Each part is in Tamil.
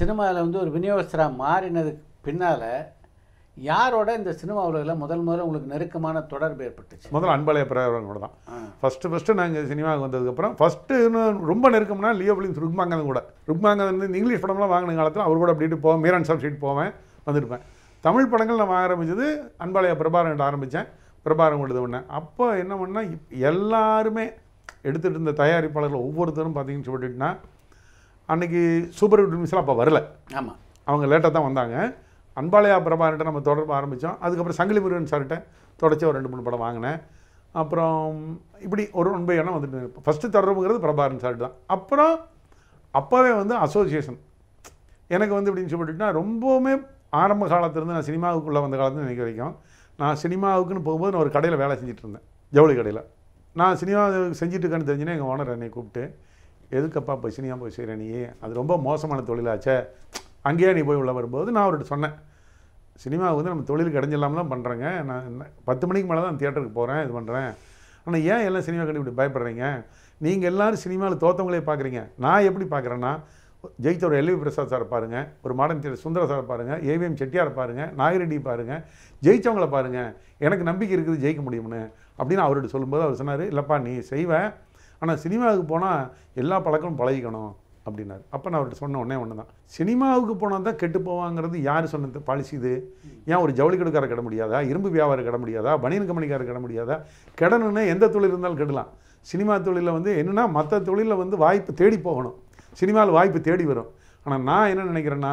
சினிமாவில் வந்து ஒரு விநியோகஸ்தராக மாறினதுக்கு பின்னால் யாரோட இந்த சினிமா உலகில் முதல் முதல்ல உங்களுக்கு நெருக்கமான தொடர்பு ஏற்பட்டுச்சு முதல்ல அன்பழைய பிரகரங்களோட தான் ஃபஸ்ட்டு ஃபஸ்ட்டு நாங்கள் சினிமாவுக்கு வந்ததுக்கப்புறம் ஃபஸ்ட்டு ரொம்ப நெருக்கம்னா லியோ பிலிம்ஸ் ருக்மாங்கதன் கூட ருக்மாங்கதன் வந்து இங்கிலீஷ் படம்லாம் வாங்கின காலத்தில் அவர் கூட அப்படிட்டு போவேன் மீரான் சாப் ஷீட் போவேன் வந்துருப்பேன் தமிழ் படங்கள் நான் வாங்க ஆரம்பிச்சது அன்பாளைய பிரபாரம் ஆரம்பித்தேன் பிரபாரம் கொடுத்து ஒன்று அப்போ என்ன பண்ணால் எல்லாருமே எடுத்துகிட்டு இருந்த தயாரிப்பாளர்கள் ஒவ்வொருத்தரும் பார்த்தீங்கன்னு சொல்லிட்டுனா அன்றைக்கி சூப்பர் மிஸ்லாம் அப்போ வரல ஆமாம் அவங்க லேட்டாக தான் வந்தாங்க அன்பாலயா பிரபாகர்கிட்ட நம்ம தொடர்பு ஆரம்பித்தோம் அதுக்கப்புறம் சங்கிலி முருகன் சார்கிட்ட தொடச்சி ஒரு ரெண்டு மூணு படம் வாங்கினேன் அப்புறம் இப்படி ஒரு ஒன்பது எண்ணம் வந்துட்டு ஃபஸ்ட்டு தொடர்புங்கிறது பிரபாகரன் சார்ட்டு தான் அப்புறம் அப்போவே வந்து அசோசியேஷன் எனக்கு வந்து இப்படின்னு சொல்லிட்டுனா ரொம்பவுமே ஆரம்ப காலத்துலேருந்து நான் சினிமாவுக்குள்ளே வந்த காலத்துல நினைக்க வரைக்கும் நான் சினிமாவுக்குன்னு போகும்போது நான் ஒரு கடையில் வேலை செஞ்சுட்டு இருந்தேன் ஜவுளி கடையில் நான் சினிமா செஞ்சுட்டு இருக்கேன்னு தெரிஞ்சுன்னா எங்கள் ஓனர் என்னை கூப்பிட்டு எதுக்கப்பா சினியாக போய் செய்கிற நீ அது ரொம்ப மோசமான தொழிலாச்சே அங்கேயே நீ போய் உள்ள வரும்போது நான் அவர்கிட்ட சொன்னேன் சினிமாவுக்கு வந்து நம்ம தொழிலுக்கு கிடஞ்சில்லாமலாம் பண்ணுறேங்க நான் பத்து மணிக்கு மேலே தான் தியேட்டருக்கு போகிறேன் இது பண்ணுறேன் ஆனால் ஏன் எல்லாம் சினிமா கண்டு இப்படி பயப்படுறீங்க நீங்கள் எல்லோரும் சினிமாவில் தோத்தவங்களே பார்க்குறீங்க நான் எப்படி பார்க்குறேன்னா ஜெயித்த ஒரு எல்வி பிரசாத் சார் பாருங்கள் ஒரு மாடன் தியேட்டர் சுந்தர சார் பாருங்கள் ஏவிஎம் செட்டியார் பாருங்கள் நாகரெட்டி பாருங்கள் ஜெயித்தவங்களை பாருங்கள் எனக்கு நம்பிக்கை இருக்குது ஜெயிக்க முடியும்னு அப்படின்னு அவர்கிட்ட சொல்லும்போது அவர் சொன்னார் இல்லைப்பா நீ செய்வேன் ஆனால் சினிமாவுக்கு போனால் எல்லா பழக்கமும் பழகிக்கணும் அப்படின்னாரு அப்போ நான் அவர்கிட்ட சொன்ன உடனே ஒன்று தான் சினிமாவுக்கு போனால் தான் கெட்டு போவாங்கிறது யார் சொன்னது பாலிசி இது ஏன் ஒரு ஜவுளி கெடுக்கார கிட முடியாதா இரும்பு வியாபாரம் கிட முடியாதா பனியன் கம்பெனிக்கார கிட முடியாதா கெடணுன்னா எந்த தொழில் இருந்தாலும் கெடலாம் சினிமா தொழிலில் வந்து என்னென்னா மற்ற தொழிலில் வந்து வாய்ப்பு தேடி போகணும் சினிமாவில் வாய்ப்பு தேடி வரும் ஆனால் நான் என்ன நினைக்கிறேன்னா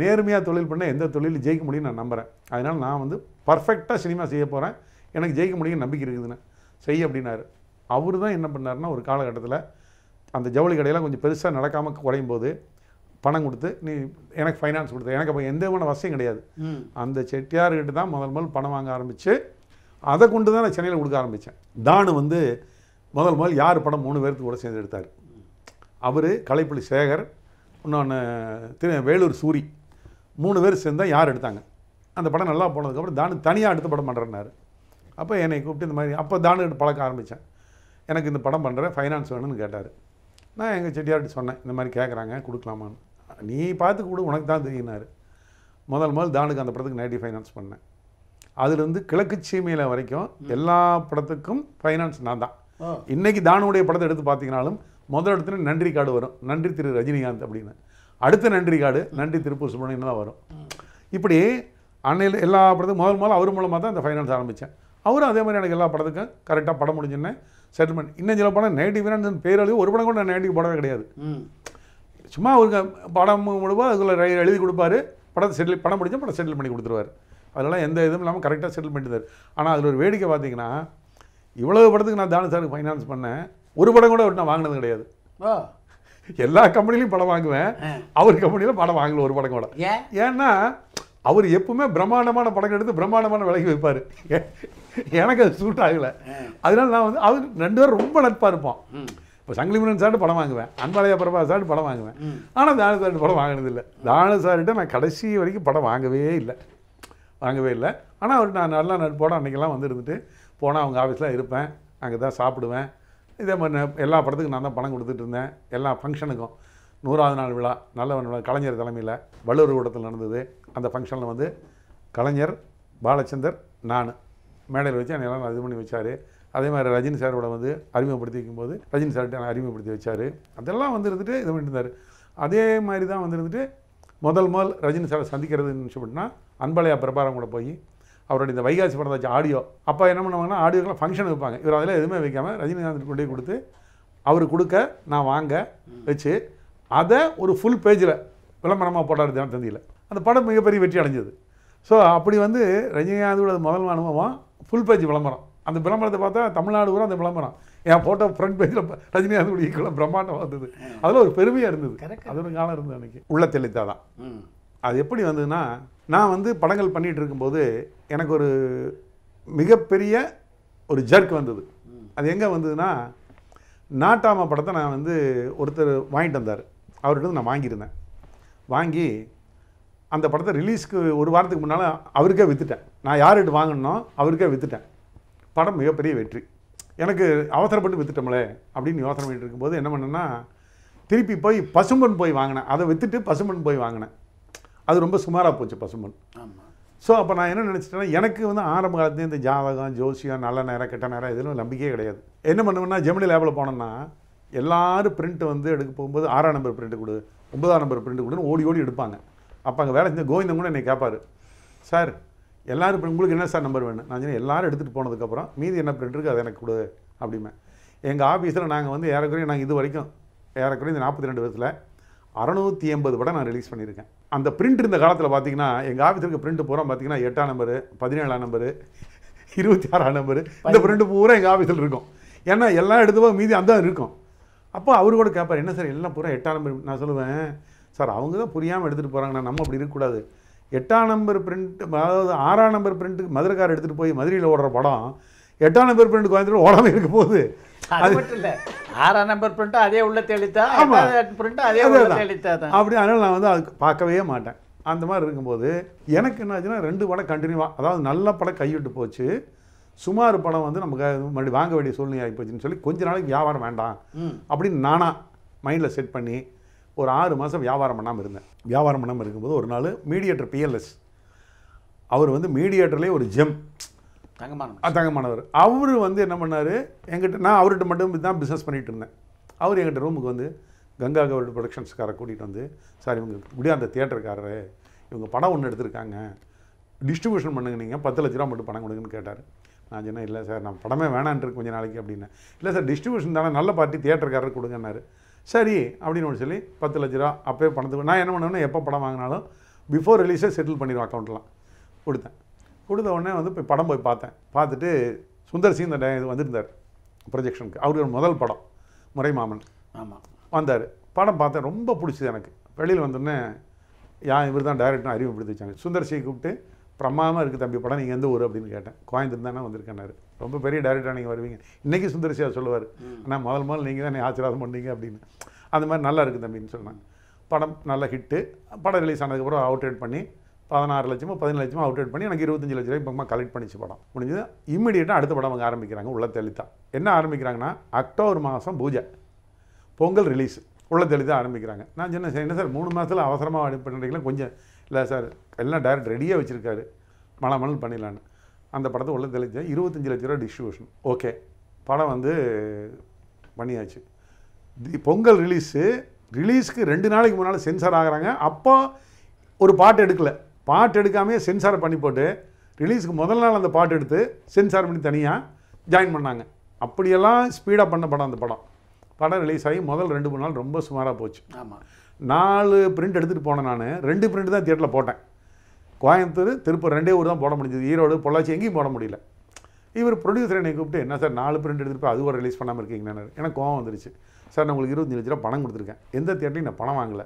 நேர்மையாக தொழில் பண்ண எந்த தொழில் ஜெயிக்க முடியும்னு நான் நம்புகிறேன் அதனால் நான் வந்து பர்ஃபெக்டாக சினிமா செய்ய போகிறேன் எனக்கு ஜெயிக்க முடியும்னு நம்பிக்கை இருக்குதுன்னு செய்ய அப்படின்னாரு அவர் தான் என்ன பண்ணார்னா ஒரு காலகட்டத்தில் அந்த ஜவுளி கடையெல்லாம் கொஞ்சம் பெருசாக நடக்காமல் குறையும் போது பணம் கொடுத்து நீ எனக்கு ஃபைனான்ஸ் கொடுத்து எனக்கு அப்போ எந்த விதமான வசதியும் கிடையாது அந்த செட்டியார்கிட்ட தான் முதல் முதல் பணம் வாங்க ஆரம்பித்து அதை கொண்டு தான் நான் சென்னையில் கொடுக்க ஆரம்பித்தேன் தானு வந்து முதல் முதல் யார் படம் மூணு பேர்த்து கூட சேர்ந்து எடுத்தார் அவர் கலைப்புலி சேகர் இன்னொன்று திரு வேலூர் சூரி மூணு பேர் சேர்ந்தால் யார் எடுத்தாங்க அந்த படம் நல்லா போனதுக்கப்புறம் தானு தனியாக எடுத்து படம் பண்ணுறேன்னாரு அப்போ என்னை கூப்பிட்டு இந்த மாதிரி அப்போ தானு பழக்க ஆரம்பித்தேன் எனக்கு இந்த படம் பண்ணுற ஃபைனான்ஸ் வேணும்னு கேட்டார் நான் எங்கள் செட்டியார்ட்டு சொன்னேன் இந்த மாதிரி கேட்குறாங்க கொடுக்கலாமான்னு நீ பார்த்து கூட உனக்கு தான் தெரியினார் முதல் முதல் தானுக்கு அந்த படத்துக்கு நேட்டி ஃபைனான்ஸ் பண்ணேன் அதுலேருந்து கிழக்கு சீமையில் வரைக்கும் எல்லா படத்துக்கும் ஃபைனான்ஸ் நான் தான் இன்றைக்கி தானுடைய படத்தை எடுத்து பார்த்தீங்கனாலும் முதல் இடத்துல நன்றி கார்டு வரும் நன்றி திரு ரஜினிகாந்த் அப்படின்னு அடுத்த நன்றி கார்டு நன்றி திருப்பூர் சுப்பிரமணியன் தான் வரும் இப்படி அன்னையில் எல்லா படத்துக்கும் முதல் முதல் அவர் மூலமாக தான் இந்த ஃபைனான்ஸ் ஆரம்பித்தேன் அவரும் அதே மாதிரி எனக்கு எல்லா படத்துக்கும் கரெக்டாக படம் முடிஞ்சுன்னே செட்டில்மெண்ட் இன்னும் சில படம் நெகட்டிவ் ஃபினான்ஸ் பேரழிவு ஒரு படம் கூட நான் நெகட்டிவ் படமே கிடையாது சும்மா அவருக்கு படம் முழுவதும் அதுக்குள்ளே எழுதி கொடுப்பாரு படத்தை செட்டில் படம் முடிஞ்சால் படம் செட்டில் பண்ணி கொடுத்துருவார் அதெல்லாம் எந்த இதுவும் இல்லாமல் கரெக்டாக செட்டில் தார் ஆனால் அதில் ஒரு வேடிக்கை பார்த்தீங்கன்னா இவ்வளோ படத்துக்கு நான் தானு சாருக்கு ஃபைனான்ஸ் பண்ணேன் ஒரு படம் கூட நான் வாங்கினது கிடையாது எல்லா கம்பெனிலையும் படம் வாங்குவேன் அவர் கம்பெனியில் படம் வாங்கல ஒரு படம் கூட ஏன்னா அவர் எப்பவுமே பிரம்மாண்டமான படங்கள் எடுத்து பிரம்மாண்டமான விலைக்கு வைப்பார் எனக்கு அது சூட் ஆகலை அதனால நான் வந்து அவர் ரெண்டு பேரும் ரொம்ப நட்பாக இருப்போம் இப்போ சங்கிலிமுரன் சார்ட்டு படம் வாங்குவேன் அன்பாளையா பிரபா சார்ட்டு படம் வாங்குவேன் ஆனால் தானு சார்ட்டு படம் வாங்கினதில்லை தானு சார்கிட்ட நான் கடைசி வரைக்கும் படம் வாங்கவே இல்லை வாங்கவே இல்லை ஆனால் அவர் நான் நல்லா நட்போட அன்றைக்கெல்லாம் வந்து இருந்துட்டு போனால் அவங்க ஆஃபீஸில் இருப்பேன் அங்கே தான் சாப்பிடுவேன் இதே மாதிரி எல்லா படத்துக்கும் நான் தான் பணம் கொடுத்துட்டு இருந்தேன் எல்லா ஃபங்க்ஷனுக்கும் நூறாவது நாள் விழா நல்லவன் விழா கலைஞர் தலைமையில் வள்ளுவர் கூடத்தில் நடந்தது அந்த ஃபங்க்ஷனில் வந்து கலைஞர் பாலச்சந்தர் நான் மேடையில் வச்சு எல்லாம் இது பண்ணி வச்சார் அதே மாதிரி ரஜினி சாரோட வந்து அறிமுகப்படுத்தி வைக்கும்போது ரஜினி சார்கிட்ட அறிமுகப்படுத்தி வச்சார் அதெல்லாம் வந்து இருந்துட்டு இது பண்ணியிருந்தார் அதே மாதிரி தான் வந்து இருந்துட்டு முதல் முதல் ரஜினி சாரை சந்திக்கிறதுன்னு சொல்லிட்டுனா அன்பலையா பிரபாரம் கூட போய் அவருடைய இந்த வைகாசி படம் வச்ச ஆடியோ அப்போ என்ன பண்ணுவாங்கன்னா ஆடியோக்கெலாம் ஃபங்க்ஷன் வைப்பாங்க இவர் அதில் எதுவுமே வைக்காமல் ரஜினிகாந்த் கொண்டே கொடுத்து அவர் கொடுக்க நான் வாங்க வச்சு அதை ஒரு ஃபுல் பேஜில் விளம்பரமாக போட்டார் தினம் தந்தியில் அந்த படம் மிகப்பெரிய வெற்றி அடைஞ்சது ஸோ அப்படி வந்து ரஜினிகாந்தோட முதல் அனுபவம் ஃபுல் பேஜ் விளம்பரம் அந்த விளம்பரத்தை பார்த்தா தமிழ்நாடு கூட அந்த விளம்பரம் என் ஃபோட்டோ ஃப்ரண்ட் பேஜில் ரஜினிகாந்தோட ஈக்குவலாக பிரம்மாண்டம் வந்தது அதில் ஒரு பெருமையாக இருந்தது அது ஒரு காலம் இருந்தது அன்றைக்கி உள்ள தெளித்தா தான் அது எப்படி வந்ததுன்னா நான் வந்து படங்கள் பண்ணிகிட்டு இருக்கும்போது எனக்கு ஒரு மிகப்பெரிய ஒரு ஜர்க் வந்தது அது எங்கே வந்ததுன்னா நாட்டாம படத்தை நான் வந்து ஒருத்தர் வாங்கிட்டு வந்தார் அவர்கிட்ட நான் வாங்கியிருந்தேன் வாங்கி அந்த படத்தை ரிலீஸ்க்கு ஒரு வாரத்துக்கு முன்னால் அவருக்கே விற்றுட்டேன் நான் யார்கிட்ட வாங்கினோ அவருக்கே விற்றுட்டேன் படம் மிகப்பெரிய வெற்றி எனக்கு அவசரப்பட்டு விற்றுட்டோம்லே அப்படின்னு யோசனை பண்ணிட்டு இருக்கும்போது என்ன பண்ணேன்னா திருப்பி போய் பசும்பன் போய் வாங்கினேன் அதை விற்றுட்டு பசும்பன் போய் வாங்கினேன் அது ரொம்ப சுமாராக போச்சு பசும்பன் ஸோ அப்போ நான் என்ன நினச்சிட்டேன்னா எனக்கு வந்து ஆரம்ப காலத்துலேருந்து இந்த ஜாதகம் ஜோசியம் நல்ல நேரம் கெட்ட நேரம் இதெல்லாம் நம்பிக்கையே கிடையாது என்ன பண்ணுவேன்னா ஜெமினி லேபில் போனோம்னா எல்லோரும் பிரிண்ட்டு வந்து எடுக்க போகும்போது ஆறாம் நம்பர் பிரிண்ட் கொடு ஒன்பதாம் நம்பர் பிரிண்ட் கொடுன்னு ஓடி ஓடி எடுப்பாங்க அப்போ அங்கே வேலை செஞ்சால் கோவிந்தம் கூட என்னை கேட்பார் சார் எல்லோரும் இப்போ உங்களுக்கு என்ன சார் நம்பர் வேணும் நான் சொன்னேன் எல்லோரும் எடுத்துகிட்டு போனதுக்கப்புறம் மீதி என்ன பிரிண்ட் இருக்குது அதை எனக்கு கொடு அப்படிமே எங்கள் ஆஃபீஸில் நாங்கள் வந்து ஏறக்குறையும் நாங்கள் இது வரைக்கும் ஏறக்குறையும் இந்த நாற்பத்தி ரெண்டு வருஷத்தில் அறநூற்றி எண்பது படம் நான் ரிலீஸ் பண்ணியிருக்கேன் அந்த பிரிண்ட் இருந்த காலத்தில் பார்த்தீங்கன்னா எங்கள் இருக்க பிரிண்ட் பூரா பார்த்தீங்கன்னா எட்டாம் நம்பரு பதினேழாம் நம்பரு இருபத்தி ஆறாம் நம்பரு இந்த பிரிண்ட் பூரா எங்கள் ஆஃபீஸில் இருக்கும் ஏன்னா எல்லாம் எடுத்து போக மீதி அந்த இருக்கும் அப்போ அவரு கூட கேட்பார் என்ன சார் எல்லாம் பூரா எட்டாம் நம்பர் நான் சொல்லுவேன் சார் அவங்க தான் புரியாமல் எடுத்துகிட்டு போகிறாங்கண்ணா நம்ம அப்படி இருக்கக்கூடாது எட்டாம் நம்பர் பிரிண்ட் அதாவது ஆறாம் நம்பர் பிரிண்ட்டுக்கு கார் எடுத்துகிட்டு போய் மதுரையில் ஓடுற படம் எட்டாம் நம்பர் பிரிண்ட் கோயம்புத்தூர் ஓடாமல் இருக்க போகுது அது மட்டும் இல்லை ஆறாம் நம்பர் பிரிண்ட்டு அதே உள்ள தெளித்தா பிரிண்ட்டு அதே உள்ள தெளித்தா அப்படி அதனால் நான் வந்து அது பார்க்கவே மாட்டேன் அந்த மாதிரி இருக்கும்போது எனக்கு என்ன ஆச்சுன்னா ரெண்டு படம் கண்டினியூவாக அதாவது நல்ல படம் கைவிட்டு போச்சு சுமார் பணம் வந்து நமக்கு மறுபடியும் வாங்க வேண்டிய சூழ்நிலை போச்சுன்னு சொல்லி கொஞ்ச நாளைக்கு வியாபாரம் வேண்டாம் அப்படின்னு நானாக மைண்டில் செட் பண்ணி ஒரு ஆறு மாதம் வியாபாரம் பண்ணாமல் இருந்தேன் வியாபாரம் பண்ணாமல் இருக்கும்போது ஒரு நாள் மீடியேட்டர் பிஎல்எஸ் அவர் வந்து மீடியேட்டர்லேயே ஒரு ஜெம் தங்கமான தங்கமானவர் அவர் வந்து என்ன பண்ணார் எங்கிட்ட நான் அவர்கிட்ட மட்டும் தான் பிஸ்னஸ் பண்ணிகிட்டு இருந்தேன் அவர் எங்கிட்ட ரூமுக்கு வந்து கங்கா கவர் ப்ரொடக்ஷன்ஸ்காரை கூட்டிகிட்டு வந்து சார் இவங்க இப்படியே அந்த தியேட்டருக்காரரு இவங்க படம் ஒன்று எடுத்திருக்காங்க டிஸ்ட்ரிபியூஷன் பண்ணுங்க நீங்கள் பத்து லட்ச ரூபா மட்டும் பணம் கொடுங்கன்னு கேட்டார் நான் சொன்னேன் இல்லை சார் நான் படமே வேணான்ட்டுருக்கு கொஞ்சம் நாளைக்கு அப்படின்னேன் இல்லை சார் டிஸ்ட்ரிபியூஷன் தானே நல்ல பார்ட்டி தியேட்டருக்காரர் கொடுங்கன்னாரு சரி அப்படின்னு ஒன்று சொல்லி பத்து லட்ச ரூபா அப்போயே பணத்துக்கு நான் என்ன பண்ணுவேன்னா எப்போ படம் வாங்கினாலும் பிஃபோர் ரிலீஸே செட்டில் பண்ணிடுவேன் அக்கௌண்ட்லாம் கொடுத்தேன் கொடுத்த உடனே வந்து போய் படம் போய் பார்த்தேன் பார்த்துட்டு சுந்தர் சிங் இந்த இது வந்திருந்தார் ப்ரொஜெக்ஷனுக்கு அவரோட முதல் படம் முறை மாமன் ஆமாம் வந்தார் படம் பார்த்தேன் ரொம்ப பிடிச்சது எனக்கு வெளியில் வந்தோடனே யா இவர் தான் டைரக்டர் அறிவிப்படுத்தி வச்சாங்க சுந்தர் சிங் கூப்பிட்டு பிரமாதமாக இருக்குது தம்பி படம் நீங்கள் எந்த ஊர் அப்படின்னு கேட்டேன் கோயம்புத்தூர் தானே வந்திருக்கேன்னாரு ரொம்ப பெரிய டேரக்டராக நீங்கள் வருவீங்க இன்றைக்கி சுந்தரசியாக சொல்லுவார் ஆனால் முதல் முதல் நீங்கள் தான் ஆசீர்வாதம் பண்ணீங்க அப்படின்னு அந்த மாதிரி நல்லா இருக்குது தம்பின்னு சொன்னாங்க படம் நல்ல ஹிட்டு படம் ரிலீஸ் ஆனதுக்கப்புறம் அவுட்ரேட் பண்ணி பதினாறு லட்சமோ பதினஞ்சு லட்சமோ அவுட்ரேட் பண்ணி எனக்கு இருபத்தஞ்சு லட்ச ரூபாய் பக்கமாக கலெக்ட் பண்ணிச்சு படம் முடிஞ்சது இம்மிடியேட்டாக அடுத்த படம் அவங்க ஆரம்பிக்கிறாங்க உள்ள தெளித்தா என்ன ஆரம்பிக்கிறாங்கன்னா அக்டோபர் மாதம் பூஜை பொங்கல் ரிலீஸ் உள்ள தெளித்தா ஆரம்பிக்கிறாங்க நான் சொன்னேன் என்ன சார் மூணு மாதத்தில் அவசரமாக பண்ணுறீங்களா கொஞ்சம் இல்லை சார் எல்லாம் டேரக்ட் ரெடியாக வச்சுருக்காரு மழை மணல் பண்ணிடலான்னு அந்த படத்தை உள்ள தெளிச்சா இருபத்தஞ்சி லட்ச ரூபா டிஸ்ட்ரிபியூஷன் ஓகே படம் வந்து பண்ணியாச்சு தி பொங்கல் ரிலீஸு ரிலீஸ்க்கு ரெண்டு நாளைக்கு முன்னால் சென்சார் ஆகிறாங்க அப்போ ஒரு பாட்டு எடுக்கலை பாட்டு எடுக்காமே சென்சார் பண்ணி போட்டு ரிலீஸுக்கு முதல் நாள் அந்த பாட்டு எடுத்து சென்சார் பண்ணி தனியாக ஜாயின் பண்ணாங்க அப்படியெல்லாம் ஸ்பீடாக பண்ண படம் அந்த படம் படம் ரிலீஸ் ஆகி முதல் ரெண்டு மூணு நாள் ரொம்ப சுமாராக போச்சு ஆமாம் நாலு பிரிண்ட் எடுத்துகிட்டு போனேன் நான் ரெண்டு பிரிண்ட் தான் தியேட்டரில் போட்டேன் கோயம்புத்தூர் திருப்பூர் ரெண்டே ஊர் தான் போட முடிஞ்சது ஈரோடு பொள்ளாச்சி எங்கேயும் போட முடியல இவர் ப்ரொடியூசர் என்னை கூப்பிட்டு என்ன சார் நாலு பிரிண்ட் எடுத்துகிட்டு போய் ஒரு ரிலீஸ் பண்ணாமல் நான் எனக்கு கோவம் வந்துருச்சு சார் நான் உங்களுக்கு இருபத்தஞ்சு லட்ச ரூபா பணம் கொடுத்துருக்கேன் எந்த தேட்டரையும் நான் பணம் வாங்கலை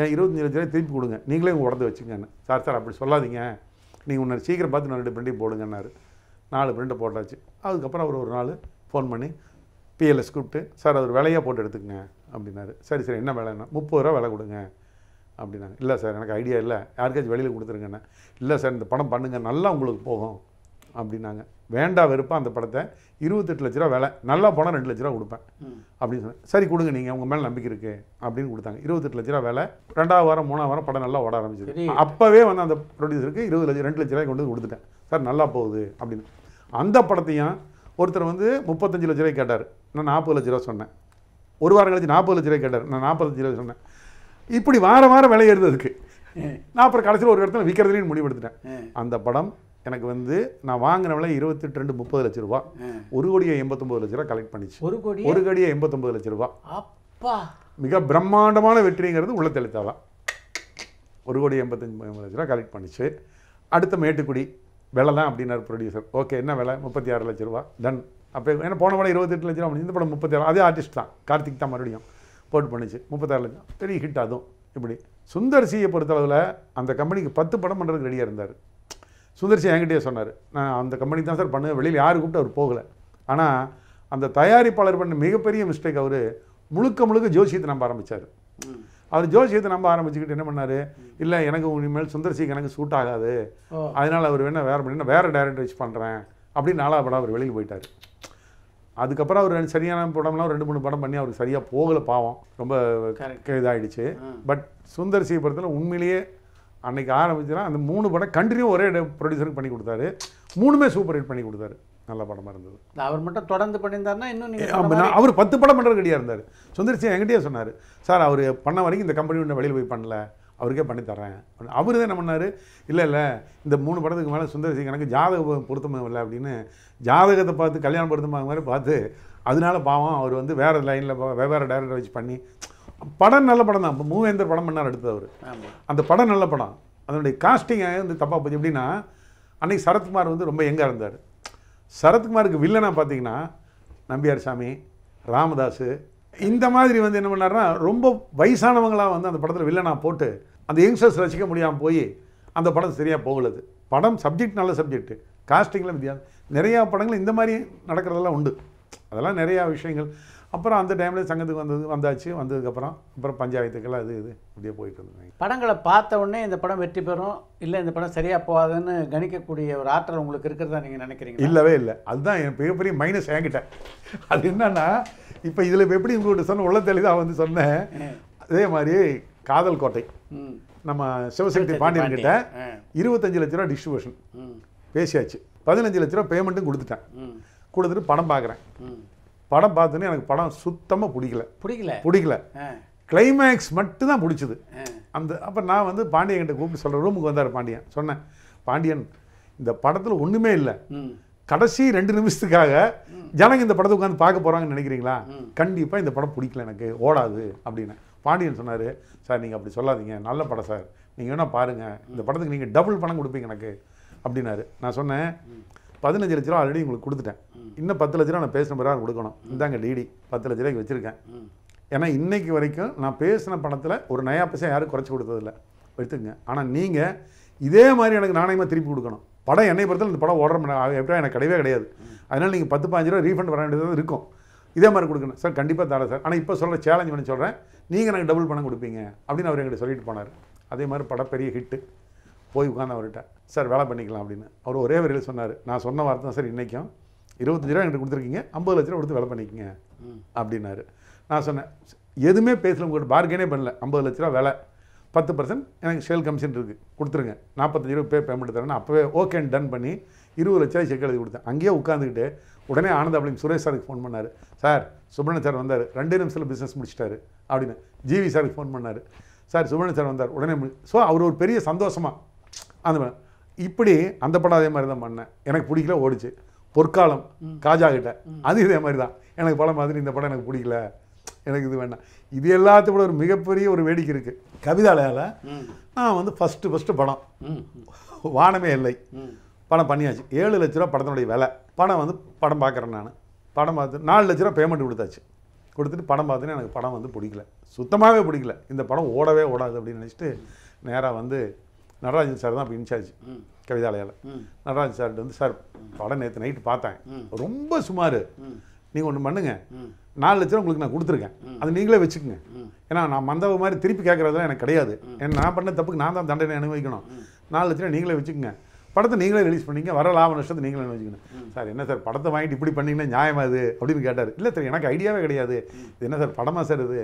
ஏன் இருபத்தஞ்சு லட்ச ரூபாய் திருப்பி கொடுங்க நீங்களே உங்கள் உடந்து வச்சுக்கங்கன்னு சார் சார் அப்படி சொல்லாதீங்க நீங்கள் உன்னை சீக்கிரம் பார்த்து நான் ரெண்டு பிரிண்டையும் போடுங்கன்னாரு நாலு பிரிண்டை போட்டாச்சு அதுக்கப்புறம் அவர் ஒரு நாள் ஃபோன் பண்ணி பிஎல்எஸ் கூப்பிட்டு சார் அவர் வேலையாக போட்டு எடுத்துக்கங்க அப்படின்னாரு சரி சரி என்ன என்ன முப்பது ரூபா விலை கொடுங்க அப்படின்னாங்க இல்லை சார் எனக்கு ஐடியா இல்லை யாருக்காச்சும் வெளியில் கொடுத்துருங்கண்ணே இல்லை சார் இந்த படம் பண்ணுங்கள் நல்லா உங்களுக்கு போகும் அப்படின்னாங்க வேண்டா வெறுப்பாக அந்த படத்தை இருபத்தெட்டு லட்ச ரூபா விலை நல்லா போனால் ரெண்டு லட்ச ரூபா கொடுப்பேன் அப்படின்னு சொன்னேன் சரி கொடுங்க நீங்கள் உங்கள் மேலே நம்பிக்கை இருக்குது அப்படின்னு கொடுத்தாங்க இருபத்தெட்டு லட்ச ரூபா விலை ரெண்டாவது வாரம் மூணாவது வாரம் படம் நல்லா ஓட ஆரம்பிச்சிது அப்போவே வந்து அந்த ப்ரொடியூசருக்கு இருபது லட்சம் ரெண்டு லட்ச ரூபாய் கொண்டு வந்து கொடுத்துட்டேன் சார் நல்லா போகுது அப்படின்னு அந்த படத்தையும் ஒருத்தர் வந்து முப்பத்தஞ்சு லட்ச ரூபாய் கேட்டார் நான் நாற்பது லட்ச ரூபா சொன்னேன் ஒரு வாரம் கழிச்சு நாற்பது லட்ச ரூபாய் கேட்டார் நான் நாற்பது லட்ச ரூபாய் சொன்னேன் இப்படி வார வாரம் விலை ஏறுறதுக்கு நான் அப்புறம் கடைசியில் ஒரு இடத்துல விற்கிறதுலையும் முடிவெடுத்துட்டேன் அந்த படம் எனக்கு வந்து நான் வாங்கின விலை இருபத்தெட்டு ரெண்டு முப்பது லட்ச ரூபா ஒரு கோடியை எண்பத்தொம்பது லட்ச ரூபா கலெக்ட் பண்ணிச்சு ஒரு கோடி ஒரு கோடியை எண்பத்தொம்பது லட்ச ரூபா அப்பா மிக பிரம்மாண்டமான வெற்றிங்கிறது உள்ள தெளித்தாலாம் ஒரு கோடி எண்பத்தஞ்சு லட்ச ரூபா கலெக்ட் பண்ணிச்சு அடுத்த மேட்டுக்குடி விலை தான் அப்படின்னார் ப்ரொடியூசர் ஓகே என்ன விலை முப்பத்தி ஆறு லட்ச ரூபா டன் அப்போ ஏன்னா போன படம் இருபத்தெட்டு லட்சம் ரூபா இந்த படம் முப்பத்தாறு அதே ஆர்டிஸ்ட் தான் கார்த்திக் தான் மறுபடியும் போட்டு பண்ணிச்சு முப்பத்தாறு லட்சம் பெரிய ஹிட் அதுவும் இப்படி சுந்தர்சியை பொறுத்தளவில் அந்த கம்பெனிக்கு பத்து படம் பண்ணுறதுக்கு ரெடியாக இருந்தார் சுந்தர்சி என்கிட்டயே சொன்னார் நான் அந்த கம்பெனி தான் சார் பண்ணுவேன் வெளியில் யார் கூப்பிட்டு அவர் போகலை ஆனால் அந்த தயாரிப்பாளர் பண்ண மிகப்பெரிய மிஸ்டேக் அவர் முழுக்க முழுக்க ஜோசியத்தை நம்ப ஆரம்பித்தார் அவர் ஜோசியத்தை நம்ப ஆரம்பிச்சுக்கிட்டு என்ன பண்ணார் இல்லை எனக்கு இனிமேல் சுந்தர்சிக்கு எனக்கு சூட் ஆகாது அதனால் அவர் வேணால் வேறு வேறு டேரக்டர் வச்சு பண்ணுறேன் அப்படின்னு நாலாவது படம் அவர் வெளியில் போயிட்டார் அதுக்கப்புறம் அவர் சரியான படம்லாம் ரெண்டு மூணு படம் பண்ணி அவருக்கு சரியாக போகலை பாவம் ரொம்ப இதாகிடுச்சு பட் சுந்தர் சி படத்தில் உண்மையிலேயே அன்னைக்கு ஆரம்பிச்சுன்னா அந்த மூணு படம் கண்டினியூ ஒரே ப்ரொடியூசருக்கு பண்ணி கொடுத்தாரு மூணுமே சூப்பர் ஹிட் பண்ணி கொடுத்தாரு நல்ல படமாக இருந்தது அவர் மட்டும் தொடர்ந்து பண்ணியிருந்தாருன்னா இன்னும் அவர் பத்து படம் பண்ணுறது கிடையாது இருந்தார் சுந்தர் சி என்கிட்டயே சொன்னார் சார் அவர் பண்ண வரைக்கும் இந்த கம்பெனி ஒன்று வெளியில் போய் பண்ணல அவருக்கே பண்ணித்தரேன் அவர் தான் என்ன பண்ணார் இல்லை இல்லை இந்த மூணு படத்துக்கு மேலே சிங் எனக்கு ஜாதக பொருத்தமும் இல்லை அப்படின்னு ஜாதகத்தை பார்த்து கல்யாணம் பொருத்தமாக மாதிரி பார்த்து அதனால பாவம் அவர் வந்து வேறு லைனில் வெவ்வேறு டேரக்டர் வச்சு பண்ணி படம் நல்ல படம் தான் இப்போ மூவேந்தர் படம் பண்ணார் எடுத்தது அவர் அந்த படம் நல்ல படம் அதனுடைய காஸ்டிங் வந்து தப்பாக போச்சு எப்படின்னா அன்றைக்கி சரத்குமார் வந்து ரொம்ப எங்காக இருந்தார் சரத்குமாருக்கு வில்லனாக பார்த்தீங்கன்னா நம்பியார் சாமி ராமதாஸு இந்த மாதிரி வந்து என்ன பண்ணார்னா ரொம்ப வயசானவங்களாக வந்து அந்த படத்தில் வில்லனாக போட்டு அந்த யங்ஸ்டர்ஸ் ரசிக்க முடியாமல் போய் அந்த படம் சரியாக போகலது படம் சப்ஜெக்ட் நல்ல சப்ஜெக்ட்டு காஸ்டிங்கில் வித்தியாசம் நிறையா படங்கள் இந்த மாதிரி நடக்கிறதெல்லாம் உண்டு அதெல்லாம் நிறையா விஷயங்கள் அப்புறம் அந்த டைமில் சங்கத்துக்கு வந்தது வந்தாச்சு வந்ததுக்கப்புறம் அப்புறம் பஞ்சாயத்துக்கெல்லாம் அது இது இப்படியே போயிட்டு இருந்தாங்க படங்களை பார்த்த உடனே இந்த படம் வெற்றி பெறும் இல்லை இந்த படம் சரியாக போகாதுன்னு கணிக்கக்கூடிய ஒரு ஆற்றல் உங்களுக்கு இருக்கிறதா நீங்கள் நினைக்கிறீங்க இல்லவே இல்லை அதுதான் என் மிகப்பெரிய மைனஸ் என்கிட்ட அது என்னன்னா இப்போ இதில் எப்படி உங்கள்கிட்ட சொன்ன உள்ள தெளிவாக வந்து சொன்னேன் அதே மாதிரி காதல் கோட்டை நம்ம சிவசக்தி பாண்டியன் கிட்ட இருபத்தஞ்சு லட்ச ரூபா டிஸ்ட்ரிபியூஷன் பேசியாச்சு பதினஞ்சு லட்ச ரூபா பேமெண்ட்டும் கொடுத்துட்டேன் கொடுத்துட்டு படம் பார்க்குறேன் படம் பார்த்தோன்னே எனக்கு படம் சுத்தமாக பிடிக்கல பிடிக்கல பிடிக்கல கிளைமேக்ஸ் மட்டும்தான் பிடிச்சிது அந்த அப்போ நான் வந்து பாண்டியன் கிட்ட கூப்பிட்டு சொல்கிற ரூமுக்கு வந்தார் பாண்டியன் சொன்னேன் பாண்டியன் இந்த படத்தில் ஒன்றுமே இல்லை கடைசி ரெண்டு நிமிஷத்துக்காக ஜனங்க இந்த படத்தை உட்காந்து பார்க்க போகிறாங்கன்னு நினைக்கிறீங்களா கண்டிப்பாக இந்த படம் பிடிக்கல எனக்கு ஓடாது அப்படின்னு பாண்டியன் சொன்னார் சார் நீங்கள் அப்படி சொல்லாதீங்க நல்ல படம் சார் நீங்கள் வேணால் பாருங்கள் இந்த படத்துக்கு நீங்கள் டபுள் பணம் கொடுப்பீங்க எனக்கு அப்படின்னாரு நான் சொன்னேன் பதினஞ்சு லட்ச ரூபா ஆல்ரெடி உங்களுக்கு கொடுத்துட்டேன் இன்னும் பத்து லட்ச ரூபா நான் பேசின பிறகு கொடுக்கணும் இந்தாங்க டிடி பத்து லட்ச ரூபாய்க்கு வச்சுருக்கேன் ஏன்னா இன்றைக்கு வரைக்கும் நான் பேசின பணத்தில் ஒரு நயா பைசா யாரும் குறைச்சி கொடுத்ததில்ல எடுத்துக்கங்க ஆனால் நீங்கள் இதே மாதிரி எனக்கு நாணயமாக திருப்பி கொடுக்கணும் படம் என்னை பொறுத்தவரை இந்த படம் ஓடுற எப்படியா எனக்கு கிடையவே கிடையாது அதனால் நீங்கள் பத்து பாஞ்சு ரூபா ரீஃபண்ட் வர வேண்டியது இருக்கும் இதே மாதிரி கொடுக்கணும் சார் கண்டிப்பாக தரேன் சார் ஆனால் இப்போ சொல்கிற சேலஞ்ச் பண்ணி சொல்கிறேன் நீங்கள் எனக்கு டபுள் பணம் கொடுப்பீங்க அப்படின்னு அவர் எங்கிட்ட சொல்லிட்டு போனார் அதே மாதிரி படம் பெரிய ஹிட்டு போய் உட்காந்து அவர்கிட்ட சார் வேலை பண்ணிக்கலாம் அப்படின்னு அவர் ஒரே வரையில் சொன்னார் நான் சொன்ன வார்த்தை தான் சார் இன்றைக்கும் இருபத்தஞ்சு ரூபா எங்கிட்ட கொடுத்துருக்கீங்க ஐம்பது லட்ச ரூபா கொடுத்து வேலை பண்ணிக்கங்க அப்படின்னாரு நான் சொன்னேன் எதுவுமே பேசல உங்கள்கிட்ட பார்கெனே பண்ணல ஐம்பது லட்ச ரூபா வேலை பத்து பர்சன்ட் எனக்கு ஷேல் கமிஷன் இருக்குது கொடுத்துருங்க நாற்பத்தஞ்சு ரூபா பே பேமெண்ட் தரேன்னு அப்போவே ஓகே டன் பண்ணி இருபது லட்ச செக் எழுதி கொடுத்தேன் அங்கேயே உட்காந்துக்கிட்டு உடனே ஆனந்த் அப்படின்னு சுரேஷ் சாருக்கு ஃபோன் பண்ணார் சார் சுப்பிரமணிய சார் வந்தார் ரெண்டே நிமிஷத்தில் பிஸ்னஸ் முடிச்சிட்டாரு அப்படின்னு ஜிவி சாருக்கு ஃபோன் பண்ணார் சார் சுப்பிரமணிய சார் வந்தார் உடனே ஸோ அவர் ஒரு பெரிய சந்தோஷமாக அந்த இப்படி அந்த படம் அதே மாதிரி தான் பண்ணேன் எனக்கு பிடிக்கல ஓடிச்சு பொற்காலம் காஜா கிட்ட அது இதே மாதிரி தான் எனக்கு படம் மாதிரி இந்த படம் எனக்கு பிடிக்கல எனக்கு இது வேண்டாம் இது எல்லாத்தையும் ஒரு மிகப்பெரிய ஒரு வேடிக்கை இருக்குது கவிதாலயால் நான் வந்து ஃபஸ்ட்டு ஃபஸ்ட்டு படம் வானமே இல்லை படம் பண்ணியாச்சு ஏழு லட்ச ரூபா படத்தினுடைய விலை படம் வந்து படம் பார்க்குறேன் நான் படம் பார்த்து நாலு லட்ச ரூபா பேமெண்ட் கொடுத்தாச்சு கொடுத்துட்டு படம் பார்த்தோன்னே எனக்கு படம் வந்து பிடிக்கல சுத்தமாகவே பிடிக்கல இந்த படம் ஓடவே ஓடாது அப்படின்னு நினச்சிட்டு நேராக வந்து நடராஜன் சார் தான் அப்போ இன்சார்ஜ் கவிதாலயால் நடராஜன் சார்கிட்ட வந்து சார் படம் நேற்று நைட்டு பார்த்தேன் ரொம்ப சுமார் நீங்கள் ஒன்று பண்ணுங்கள் நாலு ரூபா உங்களுக்கு நான் கொடுத்துருக்கேன் அது நீங்களே வச்சுக்கோங்க ஏன்னா நான் மந்தவ மாதிரி திருப்பி கேட்குறதுலாம் எனக்கு கிடையாது என் நான் பண்ண தப்புக்கு நான் தான் தண்டனை அனுபவிக்கணும் நாலு லட்ச ரூபா நீங்களே வச்சுக்கோங்க படத்தை நீங்களே ரிலீஸ் பண்ணீங்க வர லாப நஷ்டத்தை நீங்களே வச்சுக்கணும் சார் என்ன சார் படத்தை வாங்கிட்டு இப்படி பண்ணீங்கன்னா நியாயமா அது அப்படின்னு கேட்டார் இல்லை சார் எனக்கு ஐடியாவே கிடையாது இது என்ன சார் படமாக சார் இது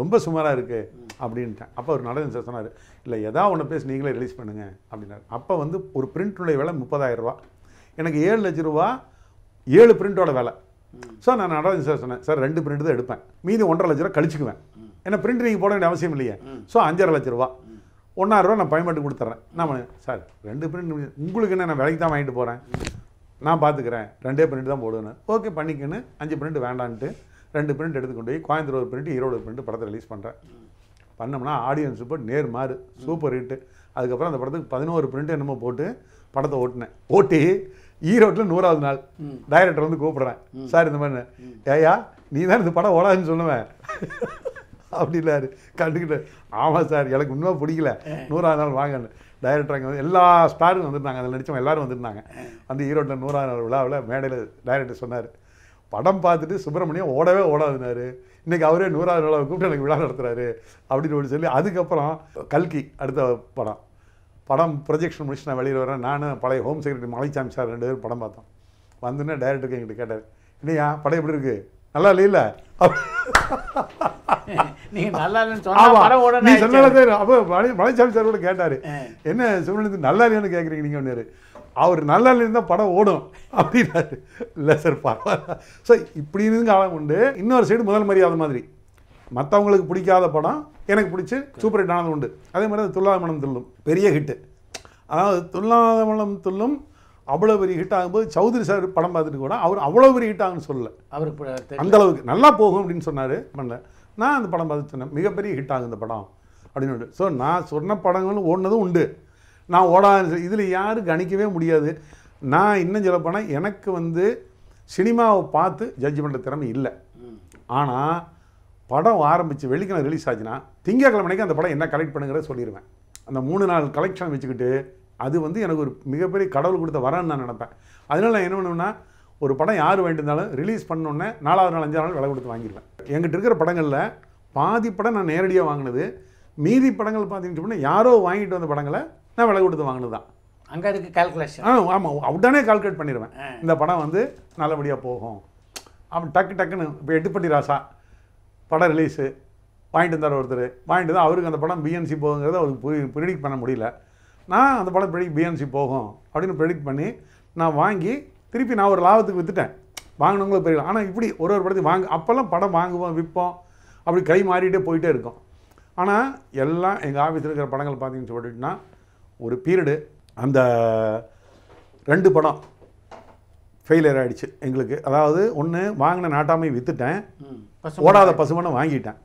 ரொம்ப சுமாராக இருக்குது அப்படின்ட்டேன் அப்போ ஒரு நடன சார் சொன்னார் இல்லை எதா ஒன்று பேசி நீங்களே ரிலீஸ் பண்ணுங்க அப்படின்னாரு அப்போ வந்து ஒரு பிரிண்ட்டுடைய விலை முப்பதாயிரம் ரூபா எனக்கு ஏழு லட்ச ரூபா ஏழு பிரிண்டோட விலை ஸோ நான் நடராஜன் சார் சொன்னேன் சார் ரெண்டு பிரிண்ட் தான் எடுப்பேன் மீதி ஒன்றரை லட்ச ரூபா கழிச்சுக்குவேன் ஏன்னா பிரிண்ட் நீங்கள் போட வேண்டிய அவசியம் இல்லையே ஸோ அஞ்சரை லட்ச ரூபா ஒன்றாயிரரூவா நான் பயன்பாட்டு கொடுத்துட்றேன் நான் சார் ரெண்டு பிரிண்ட் உங்களுக்கு என்ன நான் வேலைக்கு தான் வாங்கிட்டு போகிறேன் நான் பார்த்துக்கிறேன் ரெண்டே பிரிண்ட் தான் போடுவேன் ஓகே பண்ணிக்கன்னு அஞ்சு பிரிண்ட் வேண்டான்ட்டு ரெண்டு பிரிண்ட் எடுத்துக்கொண்டு போய் கோயம்புத்தூர் ஒரு பிரிண்ட் ஈரோடு பிரிண்ட் படத்தை ரிலீஸ் பண்ணுறேன் பண்ணோம்னா ஆடியன்ஸ் இப்போ நேர் மாறு சூப்பர் ஹிட்டு அதுக்கப்புறம் அந்த படத்துக்கு பதினோரு பிரிண்ட் என்னமோ போட்டு படத்தை ஓட்டினேன் ஓட்டி ஈரோட்டில் நூறாவது நாள் டைரக்டர் வந்து கூப்பிட்றேன் சார் இந்த மாதிரி ஏயா நீ தான் இந்த படம் ஓடாதுன்னு சொல்லுவேன் அப்படின்னாரு கண்டுக்கிட்டு ஆமாம் சார் எனக்கு இன்னும் பிடிக்கல நூறாவது நாள் வாங்க டைரக்டர் அங்கே வந்து எல்லா ஸ்டாரும் வந்திருந்தாங்க அதில் நடித்தவங்க எல்லோரும் வந்திருந்தாங்க அந்த ஈரோட்டில் நூறாவது நாள் விழாவில் மேடையில் டைரக்டர் சொன்னார் படம் பார்த்துட்டு சுப்பிரமணியம் ஓடவே ஓடாதுனாரு இன்றைக்கி அவரே நூறாவது நாளாக கூப்பிட்டு எனக்கு விழா நடத்துகிறாரு அப்படின்னு சொல்லி சொல்லி அதுக்கப்புறம் கல்கி அடுத்த படம் படம் ப்ரொஜெக்ஷன் முடிச்சுட்டு நான் வெளியில் வரேன் நான் பழைய ஹோம் செக்ரட்டரி மலைச்சாமி சார் ரெண்டு பேரும் படம் பார்த்தோம் வந்துன்னு டைரக்டருக்கு எங்கிட்ட கேட்டார் இல்லையா படம் எப்படி இருக்குது நல்லா நீ பழனிசாமி சார் கூட கேட்டாரு என்ன சிவனந்து நல்லா இல்லையான்னு கேட்குறீங்க நீங்க ஒன்று அவர் நல்லா இருந்தால் படம் ஓடும் அப்படின்னாரு இல்லை சார் பரவாயில்ல சார் இப்படி இருந்து காலம் உண்டு இன்னொரு சைடு முதல் மரியாதை மாதிரி மற்றவங்களுக்கு பிடிக்காத படம் எனக்கு பிடிச்சி சூப்பர் ஹிட் ஆனது உண்டு அதே மாதிரி துல்லாத மனம் துள்ளும் பெரிய ஹிட்டு அதாவது துல்லாத மனம் துள்ளும் அவ்வளோ பெரிய ஹிட் ஆகும்போது சௌத்ரி சார் படம் பார்த்துட்டு கூட அவர் அவ்வளோ பெரிய ஹிட் ஆகுன்னு சொல்லலை அவர் அந்த அளவுக்கு நல்லா போகும் அப்படின்னு சொன்னார் பண்ணல நான் அந்த படம் பார்த்து சொன்னேன் மிகப்பெரிய ஹிட் ஆகும் இந்த படம் அப்படின்னு ஸோ நான் சொன்ன படங்களும் ஓடினதும் உண்டு நான் ஓடாது இதில் யாரும் கணிக்கவே முடியாது நான் இன்னும் சொல்ல போனால் எனக்கு வந்து சினிமாவை பார்த்து ஜட்ஜ் பண்ணுற திறமை இல்லை ஆனால் படம் ஆரம்பித்து வெள்ளிக்கிழமை ரிலீஸ் ஆச்சுன்னா திங்கக்கிழமைக்கு அந்த படம் என்ன கலெக்ட் பண்ணுங்கிறத சொல்லிடுவேன் அந்த மூணு நாள் கலெக்ஷன் வச்சுக்கிட்டு அது வந்து எனக்கு ஒரு மிகப்பெரிய கடவுள் கொடுத்த வரேன்னு நான் நினப்பேன் அதனால் நான் என்ன பண்ணுவேன்னா ஒரு படம் யார் வேண்டியிருந்தாலும் ரிலீஸ் பண்ணோன்னே நாலாவது நாள் அஞ்சாவது நாள் விலை கொடுத்து வாங்கிடுவேன் எங்கிட்ட இருக்கிற படங்களில் பாதி படம் நான் நேரடியாக வாங்கினது மீதி படங்கள் பார்த்தீங்கன்னு யாரோ வாங்கிட்டு வந்த படங்களை நான் விலை கொடுத்து வாங்கினது தான் அங்கே அதுக்கு கால்குலேஷன் ஆ ஆமாம் உடனே கால்குலேட் பண்ணிடுவேன் இந்த படம் வந்து நல்லபடியாக போகும் அவன் டக்கு டக்குன்னு இப்போ எட்டுப்பட்டி ராசா படம் ரிலீஸு வாங்கிட்டு வந்தார் ஒருத்தர் வாங்கிட்டு தான் அவருக்கு அந்த படம் பிஎன்சி போகுங்கிறத அவருக்கு ப்ரிடிக் பண்ண முடியல நான் அந்த படம் பிடி பிஎன்சி போகும் அப்படின்னு ப்ரெடிக்ட் பண்ணி நான் வாங்கி திருப்பி நான் ஒரு லாபத்துக்கு விற்றுட்டேன் வாங்கினவங்களும் பெரிய ஆனால் இப்படி ஒரு ஒரு படத்தையும் வாங்க அப்போல்லாம் படம் வாங்குவோம் விற்போம் அப்படி கை மாறிட்டே போயிட்டே இருக்கும் ஆனால் எல்லாம் எங்கள் ஆஃபீஸில் இருக்கிற படங்கள் பார்த்தீங்கன்னு சொல்லிட்டுனா ஒரு பீரியடு அந்த ரெண்டு படம் ஃபெயிலியர் ஆகிடுச்சு எங்களுக்கு அதாவது ஒன்று வாங்கின நாட்டாமை விற்றுட்டேன் ஓடாத பசுமனை வாங்கிட்டேன்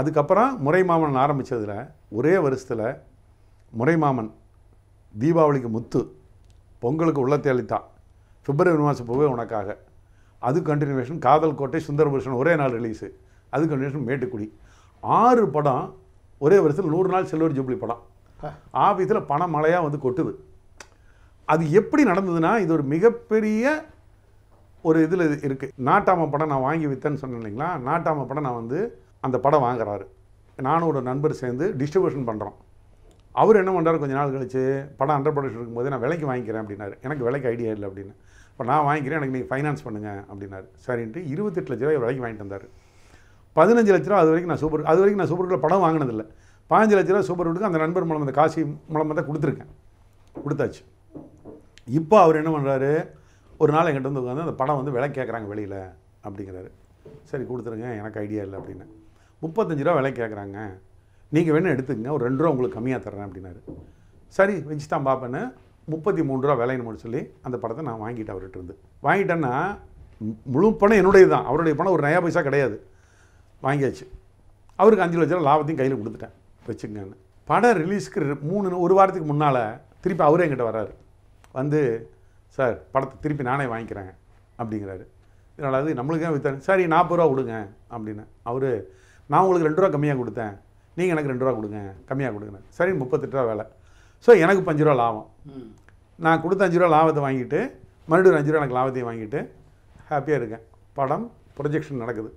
அதுக்கப்புறம் முறைமாமன் ஆரம்பித்ததில் ஒரே வருஷத்தில் முறைமாமன் தீபாவளிக்கு முத்து பொங்கலுக்கு உள்ள அளித்தான் பிப்ரவரி மாதம் போவே உனக்காக அது கண்டினியூவேஷன் காதல் கோட்டை சுந்தரபுருஷன் ஒரே நாள் ரிலீஸு அது கண்டினியூஷன் மேட்டுக்குடி ஆறு படம் ஒரே வருஷத்தில் நூறு நாள் செல்வர் ஜூப்ளி படம் ஆபீஸில் பண மழையாக வந்து கொட்டுது அது எப்படி நடந்ததுன்னா இது ஒரு மிகப்பெரிய ஒரு இதில் இருக்குது நாட்டாம படம் நான் வாங்கி விற்றேன்னு சொன்னேன் இல்லைங்களா நாட்டாம படம் நான் வந்து அந்த படம் வாங்குறாரு நானும் ஒரு நண்பர் சேர்ந்து டிஸ்ட்ரிபியூஷன் பண்ணுறோம் அவர் என்ன பண்ணுறாரு கொஞ்சம் நாள் கழிச்சு படம் அண்டர் ப்ரொடக்ஷன் இருக்கும்போது நான் விலைக்கு வாங்கிக்கிறேன் அப்படின்னாரு எனக்கு விலைக்கு ஐடியா இல்லை அப்படின்னு இப்போ நான் வாங்கிக்கிறேன் எனக்கு நீங்கள் ஃபைனான்ஸ் பண்ணுங்கள் அப்படின்னாரு சரின்ட்டு இருபத்தெட்டு லட்ச ரூபாய் விலைக்கு வாங்கிட்டு வந்தார் பதினஞ்சு லட்ச ரூபா அது வரைக்கும் நான் சூப்பர் அது வரைக்கும் நான் சூப்பர் படம் வாங்கினதில்லை பதினஞ்சு லட்ச ரூபா சூப்பர் வீட்டுக்கு அந்த நண்பர் மூலம் அந்த காசி மூலமாக தான் கொடுத்துருக்கேன் கொடுத்தாச்சு இப்போ அவர் என்ன பண்ணுறாரு ஒரு நாள் எங்கிட்ட வந்து உட்காந்து அந்த படம் வந்து விலை கேட்குறாங்க வெளியில் அப்படிங்கிறாரு சரி கொடுத்துருங்க எனக்கு ஐடியா இல்லை அப்படின்னு முப்பத்தஞ்சு ரூபா விலை கேட்குறாங்க நீங்கள் வேணால் எடுத்துக்கங்க ஒரு ரெண்டு ரூபா உங்களுக்கு கம்மியாக தர்றேன் அப்படின்னாரு சரி வச்சு தான் பார்ப்பேன்னு முப்பத்தி மூணு ரூபா விலைன்னு சொல்லி அந்த படத்தை நான் வாங்கிட்டேன் அவர்கிட்ட இருந்து வாங்கிட்டேன்னா முழு பணம் என்னுடைய தான் அவருடைய பணம் ஒரு நயா பைசா கிடையாது வாங்கியாச்சு அவருக்கு அஞ்சு லட்ச ரூபா லாபத்தையும் கையில் கொடுத்துட்டேன் வச்சுக்கங்கன்னு படம் ரிலீஸ்க்கு மூணு ஒரு வாரத்துக்கு முன்னால் திருப்பி அவரே என்கிட்ட வராரு வந்து சார் படத்தை திருப்பி நானே வாங்கிக்கிறேன் அப்படிங்கிறாரு இதனால் அது நம்மளுக்கே வித்தாரு சரி நாற்பது ரூபா கொடுங்க அப்படின்னு அவர் நான் உங்களுக்கு ரெண்டு ரூபா கம்மியாக கொடுத்தேன் நீங்கள் எனக்கு ரெண்டு ரூபா கொடுங்க கம்மியாக கொடுங்க சரி முப்பத்தெட்டு ரூபா வேலை ஸோ எனக்கு பஞ்சு ரூபா லாபம் நான் கொடுத்த அஞ்சு ரூபா லாபத்தை வாங்கிட்டு மறுபடியும் ஒரு அஞ்சு ரூபா எனக்கு லாபத்தையும் வாங்கிட்டு ஹாப்பியாக இருக்கேன் படம் ப்ரொஜெக்ஷன் நடக்குது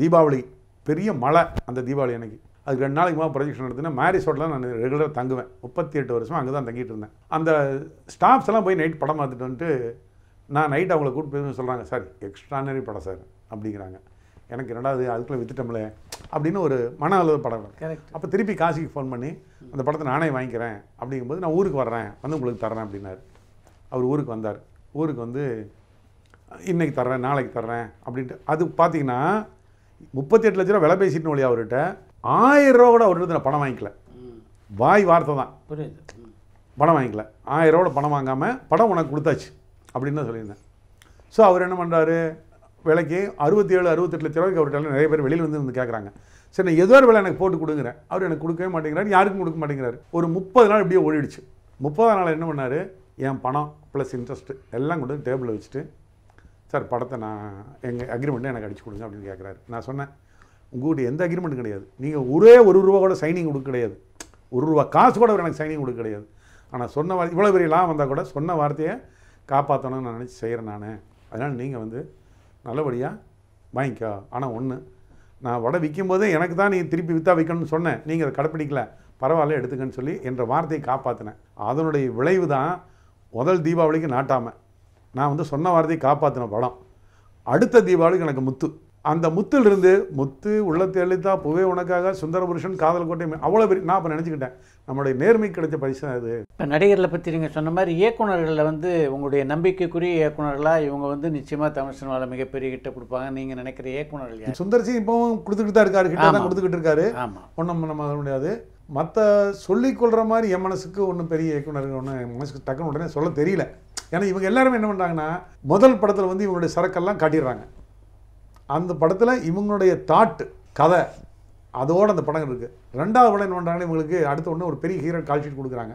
தீபாவளி பெரிய மழை அந்த தீபாவளி அன்னைக்கு அதுக்கு ரெண்டு நாளைக்கு மேலே ப்ரொஜெக்ஷன் நடத்தினா மேரி ஹோட்டலில் நான் ரெகுலராக தங்குவேன் முப்பத்தி எட்டு வருஷமாக அங்கே தான் தங்கிட்டு இருந்தேன் அந்த ஸ்டாஃப்ஸ் எல்லாம் போய் நைட் படம் பார்த்துட்டு வந்துட்டு நான் நைட் அவங்கள கூப்பிட்டு சொல்கிறாங்க சார் எக்ஸ்ட்ரானரி படம் சார் அப்படிங்கிறாங்க எனக்கு ரெண்டாவது அதுக்குள்ளே வித்துட்டோம்ல அப்படின்னு ஒரு மன அளவு படம் அப்போ திருப்பி காசிக்கு ஃபோன் பண்ணி அந்த படத்தை நானே வாங்கிக்கிறேன் அப்படிங்கும்போது நான் ஊருக்கு வர்றேன் வந்து உங்களுக்கு தர்றேன் அப்படின்னாரு அவர் ஊருக்கு வந்தார் ஊருக்கு வந்து இன்றைக்கி தர்றேன் நாளைக்கு தர்றேன் அப்படின்ட்டு அது பார்த்தீங்கன்னா முப்பத்தி எட்டு லட்ச ரூபா விலை பேசிட்டு வழியா அவர்கிட்ட ஆயிரம் ரூபா கூட அவர்கிட்ட நான் பணம் வாங்கிக்கல வாய் வார்த்தை தான் புரியுது பணம் வாங்கிக்கல ஆயிரம் ரூபா பணம் வாங்காமல் படம் உனக்கு கொடுத்தாச்சு அப்படின்னு தான் சொல்லியிருந்தேன் ஸோ அவர் என்ன பண்ணுறாரு விலைக்கு அறுபத்தி ஏழு அறுபத்தெட்டு லட்ச ரூபாய்க்கு அவர்கிட்ட நிறைய பேர் வெளியில் வந்து வந்து கேட்குறாங்க சரி நான் ஏதோ ஒரு விலை எனக்கு போட்டு கொடுங்குறேன் அவர் எனக்கு கொடுக்கவே மாட்டேங்கிறார் யாருக்கும் கொடுக்க மாட்டேங்கிறாரு ஒரு முப்பது நாள் இப்படியே ஓடிடுச்சு முப்பது நாள் என்ன பண்ணார் என் பணம் ப்ளஸ் இன்ட்ரெஸ்ட்டு எல்லாம் கொண்டு டேபிளில் வச்சுட்டு சார் படத்தை நான் எங்கள் அக்ரிமெண்ட்டை எனக்கு அடிச்சு கொடுங்க அப்படின்னு கேட்குறாரு நான் சொன்னேன் உங்கள்கிட்ட எந்த அக்ரிமெண்ட்டும் கிடையாது நீங்கள் ஒரே ஒரு ரூபா கூட சைனிங் கொடுக்க கிடையாது ஒரு ரூபா காசு கூட அவர் எனக்கு சைனிங் கொடுக்க கிடையாது ஆனால் சொன்ன வார்த்தை இவ்வளோ பெரிய லாபம் வந்தால் கூட சொன்ன வார்த்தையை காப்பாற்றணும்னு நான் நினச்சி செய்கிறேன் நான் அதனால் நீங்கள் வந்து நல்லபடியா வாங்கிக்கோ ஆனால் ஒன்று நான் வடை விற்கும் போதே எனக்கு தான் நீ திருப்பி விற்றா வைக்கணும்னு சொன்னேன் நீங்கள் அதை கடைப்பிடிக்கல பரவாயில்ல எடுத்துக்கன்னு சொல்லி என்ற வார்த்தையை காப்பாற்றினேன் அதனுடைய விளைவு தான் முதல் தீபாவளிக்கு நாட்டாமல் நான் வந்து சொன்ன வார்த்தையை காப்பாற்றின படம் அடுத்த தீபாவளிக்கு எனக்கு முத்து அந்த முத்துலேருந்து முத்து உள்ளத்தை அழித்தா புவே உனக்காக சுந்தர புருஷன் காதல் கோட்டை அவ்வளோ பெரிய நான் இப்போ நினச்சிக்கிட்டேன் நம்முடைய நேர்மை கிடைச்ச பரிசு தான் அது இப்போ நடிகர்களை பற்றி நீங்கள் சொன்ன மாதிரி இயக்குநர்களில் வந்து உங்களுடைய நம்பிக்கைக்குரிய இயக்குநர்களாக இவங்க வந்து நிச்சயமாக தமிழ் சினிமாவில் மிகப்பெரிய கிட்ட கொடுப்பாங்க நீங்கள் நினைக்கிற இயக்குநர்கள் சிங் இப்போவும் கொடுத்துக்கிட்டு தான் இருக்காரு கிட்ட தான் கொடுத்துக்கிட்டு இருக்காரு ஒன்றும் நம்ம முடியாது மற்ற சொல்லிக்கொள்கிற மாதிரி என் மனசுக்கு ஒன்றும் பெரிய இயக்குநர்கள் ஒன்றும் மனசுக்கு டக்குனு உடனே சொல்ல தெரியல ஏன்னா இவங்க எல்லாருமே என்ன பண்ணுறாங்கன்னா முதல் படத்தில் வந்து இவங்களுடைய சரக்கெல்லாம் காட்டிடுறாங்க அந்த படத்தில் இவங்களுடைய தாட்டு கதை அதோடு அந்த படம் இருக்குது ரெண்டாவது படம் என்ன பண்ணுறாங்க இவங்களுக்கு அடுத்த உடனே ஒரு பெரிய ஹீரோ கால்ஷீட் கொடுக்குறாங்க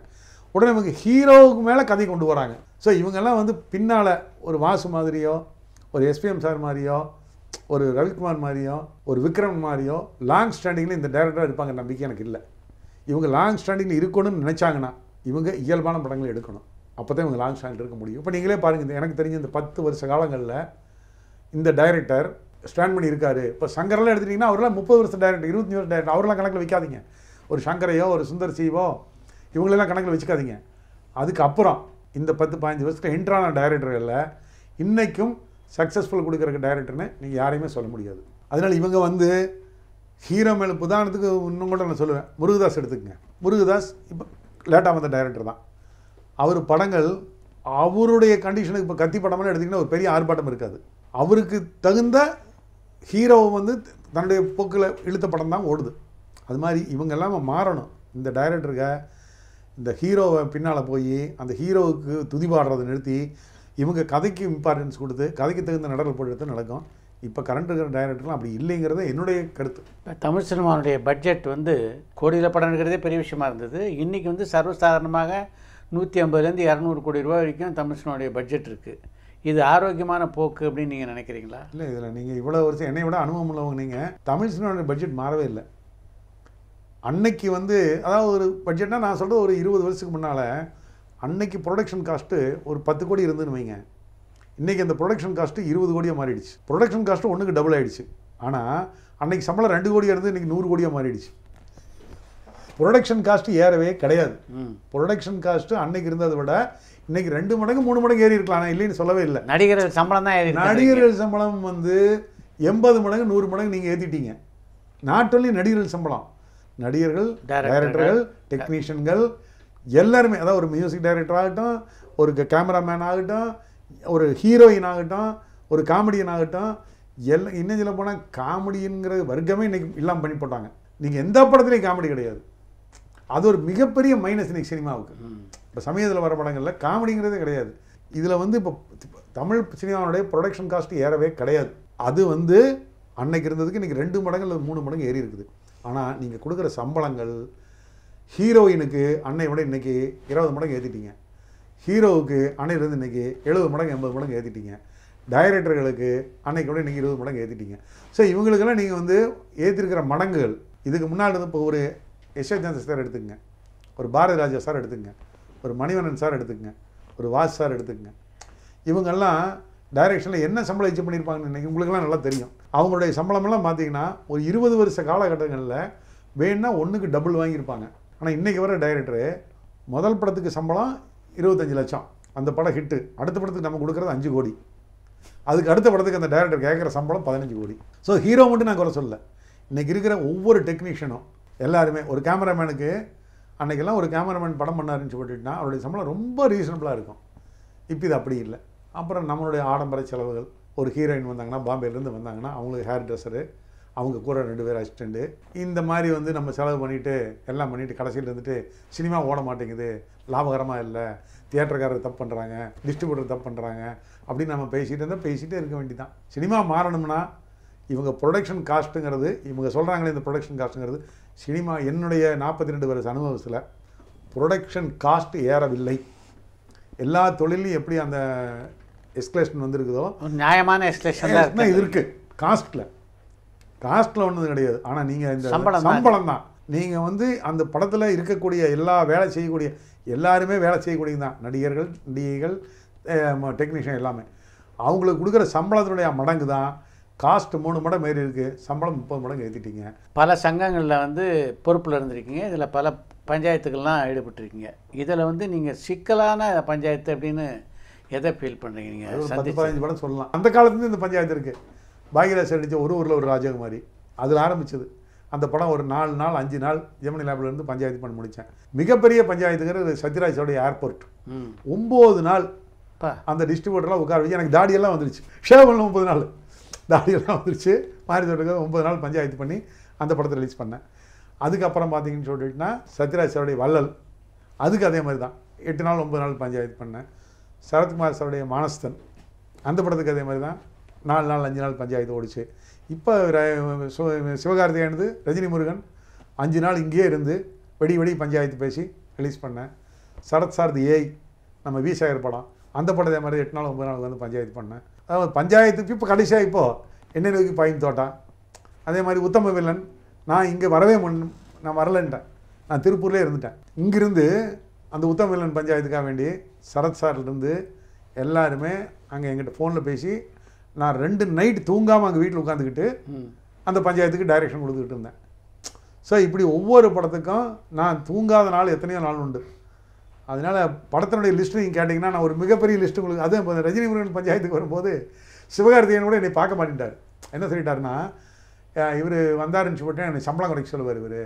உடனே இவங்க ஹீரோவுக்கு மேலே கதை கொண்டு வராங்க ஸோ இவங்கெல்லாம் வந்து பின்னால் ஒரு வாசு மாதிரியோ ஒரு எஸ்பிஎம் சார் மாதிரியோ ஒரு ரவிக்குமார் மாதிரியோ ஒரு விக்ரம் மாதிரியோ லாங் ஸ்டாண்டிங்கில் இந்த டேரக்டராக இருப்பாங்க நம்பிக்கை எனக்கு இல்லை இவங்க லாங் ஸ்டாண்டிங்கில் இருக்கணும்னு நினச்சாங்கன்னா இவங்க இயல்பான படங்கள் எடுக்கணும் அப்போ தான் இவங்க லாங் ஸ்டாண்டில் இருக்க முடியும் இப்போ நீங்களே பாருங்கள் எனக்கு தெரிஞ்ச இந்த பத்து வருஷ காலங்களில் இந்த டைரக்டர் ஸ்டாண்ட் பண்ணியிருக்காரு இப்போ சங்கரெல்லாம் எடுத்துட்டிங்கன்னா அவரெல்லாம் முப்பது வருஷம் டேரக்டர் இருபத்தஞ்சி வருஷம் டேரக்டர் அவரெல்லாம் கணக்கில் வைக்காதீங்க ஒரு சங்கரையோ ஒரு சுந்தர் சீவோ இவங்களெல்லாம் கணக்கில் வச்சுக்காதீங்க அதுக்கப்புறம் இந்த பத்து பதினஞ்சு வருஷத்துக்கு ஹிண்ட்ரான இல்லை இன்றைக்கும் சக்ஸஸ்ஃபுல் கொடுக்குற டைரக்டர்னு நீங்கள் யாரையுமே சொல்ல முடியாது அதனால் இவங்க வந்து ஹீரோ மேலே உதாரணத்துக்கு இன்னும் கூட நான் சொல்லுவேன் முருகதாஸ் எடுத்துக்கங்க முருகதாஸ் இப்போ லேட்டாக வந்த டைரக்டர் தான் அவர் படங்கள் அவருடைய கண்டிஷனுக்கு இப்போ கத்தி படமெல்லாம் எடுத்திங்கன்னா ஒரு பெரிய ஆர்ப்பாட்டம் இருக்காது அவருக்கு தகுந்த ஹீரோவை வந்து தன்னுடைய போக்கில் இழுத்த படம் தான் ஓடுது அது மாதிரி இவங்க எல்லாமே மாறணும் இந்த டைரக்டருக்க இந்த ஹீரோவை பின்னால் போய் அந்த ஹீரோவுக்கு துதி பாடுறதை நிறுத்தி இவங்க கதைக்கு இம்பார்ட்டன்ஸ் கொடுத்து கதைக்கு தகுந்த நடவடிக்கை போட்டு நடக்கும் இப்போ கரண்ட் இருக்கிற டைரக்டர்லாம் அப்படி இல்லைங்கிறத என்னுடைய கருத்து தமிழ் சினிமாவுடைய பட்ஜெட் வந்து கோடியில் படம் எடுக்கிறதே பெரிய விஷயமா இருந்தது இன்றைக்கி வந்து சர்வசாதாரணமாக நூற்றி ஐம்பதுலேருந்து இரநூறு கோடி ரூபா வரைக்கும் தமிழ் சினிமாவுடைய பட்ஜெட் இருக்குது இது ஆரோக்கியமான போக்கு அப்படின்னு நீங்கள் நினைக்கிறீங்களா இல்லை இதில் நீங்கள் இவ்வளோ வருஷம் என்னை விட அனுபவம் உள்ளவங்க நீங்கள் தமிழ் சினிமாவோட பட்ஜெட் மாறவே இல்லை அன்னைக்கு வந்து அதாவது ஒரு பட்ஜெட்னா நான் சொல்கிறது ஒரு இருபது வருஷத்துக்கு முன்னால் அன்னைக்கு ப்ரொடக்ஷன் காஸ்ட்டு ஒரு பத்து கோடி இருந்துன்னு வைங்க இன்றைக்கி அந்த ப்ரொடக்ஷன் காஸ்ட்டு இருபது கோடியாக மாறிடுச்சு ப்ரொடக்ஷன் காஸ்ட்டு ஒன்றுக்கு டபுள் ஆகிடுச்சு ஆனால் அன்றைக்கி சம்பளம் ரெண்டு கோடியாக இருந்து இன்றைக்கி நூறு கோடியாக மாறிடுச்சு ப்ரொடக்ஷன் காஸ்ட்டு ஏறவே கிடையாது ப்ரொடக்ஷன் காஸ்ட்டு அன்னைக்கு இருந்ததை விட இன்னைக்கு ரெண்டு மடங்கு மூணு மடங்கு ஏறி இருக்கலாம் இல்லைன்னு சொல்லவே இல்லை நடிகர்கள் சம்பளம் தான் ஏறி நடிகர்கள் சம்பளம் வந்து எண்பது மடங்கு நூறு மடங்கு நீங்கள் ஏற்றிட்டீங்க நாட் ஒன்லி நடிகர்கள் சம்பளம் நடிகர்கள் டைரக்டர்கள் டெக்னீஷியன்கள் எல்லாருமே அதாவது ஒரு மியூசிக் டைரக்டர் ஆகட்டும் ஒரு கேமராமேன் ஆகட்டும் ஒரு ஹீரோயின் ஆகட்டும் ஒரு காமெடியன் ஆகட்டும் எல்லாம் இன்னும் சொல்ல போனால் காமெடிங்கிற வர்க்கமே இன்றைக்கி இல்லாமல் பண்ணி போட்டாங்க நீங்கள் எந்த படத்துலேயும் காமெடி கிடையாது அது ஒரு மிகப்பெரிய மைனஸ் இன்னைக்கு சினிமாவுக்கு இப்போ சமயத்தில் வர படங்களில் காமெடிங்கிறதே கிடையாது இதில் வந்து இப்போ தமிழ் சினிமாவுடைய ப்ரொடக்ஷன் காஸ்ட் ஏறவே கிடையாது அது வந்து அன்னைக்கு இருந்ததுக்கு இன்றைக்கி ரெண்டு மடங்கு இல்லை மூணு மடங்கு ஏறி இருக்குது ஆனால் நீங்கள் கொடுக்குற சம்பளங்கள் ஹீரோயினுக்கு அன்னை விட இன்றைக்கி இருபது மடங்கு ஏற்றிட்டீங்க ஹீரோவுக்கு அன்னையிலேருந்து இன்றைக்கி எழுபது மடங்கு எண்பது மடங்கு ஏற்றிட்டீங்க டைரக்டர்களுக்கு அன்னைக்கு விட இன்றைக்கி இருபது மடங்கு ஏற்றிட்டீங்க ஸோ இவங்களுக்கெல்லாம் நீங்கள் வந்து ஏற்றிருக்கிற மடங்குகள் இதுக்கு முன்னாடி இப்போ ஒரு யசோஜாந்த் சார் எடுத்துக்கங்க ஒரு பாரதி ராஜா சார் எடுத்துக்கங்க ஒரு மணிவண்ணன் சார் எடுத்துக்கங்க ஒரு வாஸ் சார் எடுத்துக்கங்க இவங்கெல்லாம் டைரெக்ஷனில் என்ன சம்பளம் எச்சு பண்ணியிருப்பாங்கன்னு இன்றைக்கி உங்களுக்குலாம் நல்லா தெரியும் அவங்களுடைய சம்பளமெல்லாம் பார்த்தீங்கன்னா ஒரு இருபது வருஷ காலகட்டங்களில் வேணுன்னா ஒன்றுக்கு டபுள் வாங்கியிருப்பாங்க ஆனால் இன்றைக்கி வர டைரக்டரு முதல் படத்துக்கு சம்பளம் இருபத்தஞ்சி லட்சம் அந்த படம் ஹிட்டு அடுத்த படத்துக்கு நம்ம கொடுக்குறது அஞ்சு கோடி அதுக்கு அடுத்த படத்துக்கு அந்த டைரக்டர் கேட்குற சம்பளம் பதினஞ்சு கோடி ஸோ ஹீரோ மட்டும் நான் குறை சொல்லலை இன்றைக்கி இருக்கிற ஒவ்வொரு டெக்னீஷியனும் எல்லாருமே ஒரு கேமராமேனுக்கு அன்றைக்கெல்லாம் ஒரு கேமராமேன் படம் பண்ணாருன்னு சொல்லிட்டுனா அவருடைய சம்பளம் ரொம்ப ரீசனபிளாக இருக்கும் இப்போ இது அப்படி இல்லை அப்புறம் நம்மளுடைய ஆடம்பர செலவுகள் ஒரு ஹீரோயின் வந்தாங்கன்னா பாம்பேலேருந்து வந்தாங்கன்னா அவங்களுக்கு ஹேர் ட்ரெஸ்ஸரு அவங்க கூட ரெண்டு பேர் அசிஸ்டண்ட்டு இந்த மாதிரி வந்து நம்ம செலவு பண்ணிவிட்டு எல்லாம் பண்ணிவிட்டு கடைசியில் இருந்துட்டு சினிமா ஓட மாட்டேங்குது லாபகரமாக இல்லை தியேட்டர்காரர் தப்பு பண்ணுறாங்க டிஸ்ட்ரிபியூட்டர் தப்பு பண்ணுறாங்க அப்படின்னு நம்ம பேசிகிட்டு இருந்தால் பேசிகிட்டே இருக்க வேண்டியதான் சினிமா மாறணும்னா இவங்க ப்ரொடக்ஷன் காஸ்ட்டுங்கிறது இவங்க சொல்கிறாங்களே இந்த ப்ரொடக்ஷன் காஸ்ட்டுங்கிறது சினிமா என்னுடைய நாற்பத்தி ரெண்டு வருஷம் அனுபவத்தில் ப்ரொடக்ஷன் காஸ்ட் ஏறவில்லை எல்லா தொழிலையும் எப்படி அந்த எஸ்கலேஷன் வந்திருக்குதோ நியாயமான எஸ்கலேஷன் இது இருக்குது காஸ்ட்டில் காஸ்ட்டில் ஒன்றும் கிடையாது ஆனால் நீங்கள் இந்த சம்பளம் தான் நீங்கள் வந்து அந்த படத்தில் இருக்கக்கூடிய எல்லா வேலை செய்யக்கூடிய எல்லாருமே வேலை செய்யக்கூடிய தான் நடிகர்கள் நடிகைகள் டெக்னீஷியன் எல்லாமே அவங்களுக்கு கொடுக்குற சம்பளத்தினுடைய மடங்கு தான் காஸ்ட் மூணு மடம் ஏறி இருக்குது சம்பளம் முப்பது மடங்கு ஏற்றிட்டீங்க பல சங்கங்களில் வந்து பொறுப்பில் இருந்திருக்கீங்க இதில் பல பஞ்சாயத்துக்கள்லாம் ஈடுபட்டிருக்கீங்க இதில் வந்து நீங்கள் சிக்கலான பஞ்சாயத்து அப்படின்னு எதை ஃபீல் பண்ணுறீங்க நீங்கள் பத்து பதினஞ்சு படம் சொல்லலாம் அந்த காலத்துலேருந்து இந்த பஞ்சாயத்து இருக்குது பாகியராஜ் அடித்த ஒரு ஊரில் ஒரு ராஜகுமாரி அதில் ஆரம்பிச்சது அந்த படம் ஒரு நாலு நாள் அஞ்சு நாள் ஜெமினி லேப்லேருந்து பஞ்சாயத்து பண்ணி முடித்தேன் மிகப்பெரிய பஞ்சாயத்துங்கிற சத்யராஜோடைய ஏர்போர்ட் ஒம்பது நாள் அந்த டிஸ்ட்ரிபியூட்டர்லாம் உட்கார வச்சு எனக்கு தாடியெல்லாம் வந்துடுச்சு ஷேவ் முப்பது நாள் தாடியெல்லாம் வந்துருச்சு மாறி தோட்டத்தில் நாள் பஞ்சாயத்து பண்ணி அந்த படத்தை ரிலீஸ் பண்ணேன் அதுக்கப்புறம் பார்த்தீங்கன்னு சொல்லிட்டுனா சத்யராஜ் சாருடைய வள்ளல் அதுக்கு அதே மாதிரி தான் எட்டு நாள் ஒன்பது நாள் பஞ்சாயத்து பண்ணேன் சரத்குமார் சாருடைய மானஸ்தன் அந்த படத்துக்கு அதே மாதிரி தான் நாலு நாள் அஞ்சு நாள் பஞ்சாயத்து ஓடிச்சு இப்போ சிவகார்த்திகேயனது ரஜினி முருகன் அஞ்சு நாள் இங்கேயே இருந்து வெடி வெடி பஞ்சாயத்து பேசி ரிலீஸ் பண்ணேன் சரத் சாரதி ஏய் நம்ம வி படம் அந்த படத்தை மாதிரி எட்டு நாள் ஒம்பது நாள் வந்து பஞ்சாயத்து பண்ணேன் அதாவது பஞ்சாயத்துக்கு இப்போ கடைசியாக இப்போது என்ன நோக்கி பயன் தோட்டம் அதே மாதிரி உத்தம வில்லன் நான் இங்கே வரவே முன் நான் வரலன்ட்டேன் நான் திருப்பூர்லேயே இருந்துட்டேன் இங்கிருந்து அந்த உத்தம வில்லன் பஞ்சாயத்துக்காக வேண்டி சரத் சார்லேருந்து எல்லாருமே அங்கே எங்கிட்ட ஃபோனில் பேசி நான் ரெண்டு நைட் தூங்காமல் அங்கே வீட்டில் உட்காந்துக்கிட்டு அந்த பஞ்சாயத்துக்கு டைரெக்ஷன் கொடுத்துக்கிட்டு இருந்தேன் ஸோ இப்படி ஒவ்வொரு படத்துக்கும் நான் தூங்காத நாள் எத்தனையோ நாள் உண்டு அதனால் படத்தினுடைய லிஸ்ட்டு நீங்கள் கேட்டிங்கன்னா நான் ஒரு மிகப்பெரிய லிஸ்ட்டு உங்களுக்கு அதுவும் ரஜினி முருகன் பஞ்சாயத்துக்கு வரும்போது சிவகார்த்தியன் கூட என்னை பார்க்க மாட்டேன்ட்டார் என்ன சொல்லிட்டாருன்னா இவர் வந்தாருன்னு சொல்லிட்டு எனக்கு சம்பளம் குறைக்க சொல்லுவார் இவர்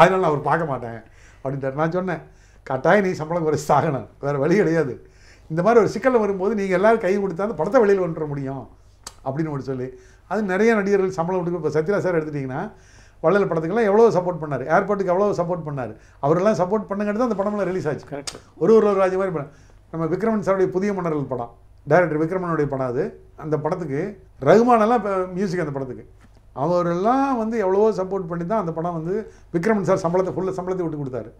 அதனால் நான் அவர் பார்க்க மாட்டேன் அப்படின்ட்டார் நான் சொன்னேன் கட்டாயம் நீ சம்பளம் குறைச்சி ஆகணும் வேறு வழி கிடையாது இந்த மாதிரி ஒரு சிக்கலில் வரும்போது நீங்கள் எல்லோரும் கை கொடுத்தா அந்த படத்தை வெளியில் ஒன்று முடியும் அப்படின்னு ஒன்று சொல்லி அது நிறைய நடிகர்கள் சம்பளம் கொடுக்க இப்போ சத்யா சார் எடுத்துட்டிங்கன்னா வள்ளல் படத்துக்கெல்லாம் எவ்வளோ சப்போர்ட் பண்ணார் ஏர்போர்ட்டுக்கு எவ்வளோ சப்போர்ட் பண்ணார் அவரெல்லாம் சப்போர்ட் பண்ணுங்கிறது அந்த படம்லாம் ரிலீஸ் ஆச்சு ஒரு ஒரு ராஜ்ய மாதிரி படம் நம்ம விக்ரமன் சாருடைய புதிய மன்னர்கள் படம் டைரக்டர் விக்ரமனுடைய படம் அது அந்த படத்துக்கு ரகுமானெல்லாம் இப்போ மியூசிக் அந்த படத்துக்கு அவரெல்லாம் வந்து எவ்வளவோ சப்போர்ட் பண்ணி தான் அந்த படம் வந்து விக்ரமன் சார் சம்பளத்தை ஃபுல்லாக சம்பளத்தை விட்டு கொடுத்தாரு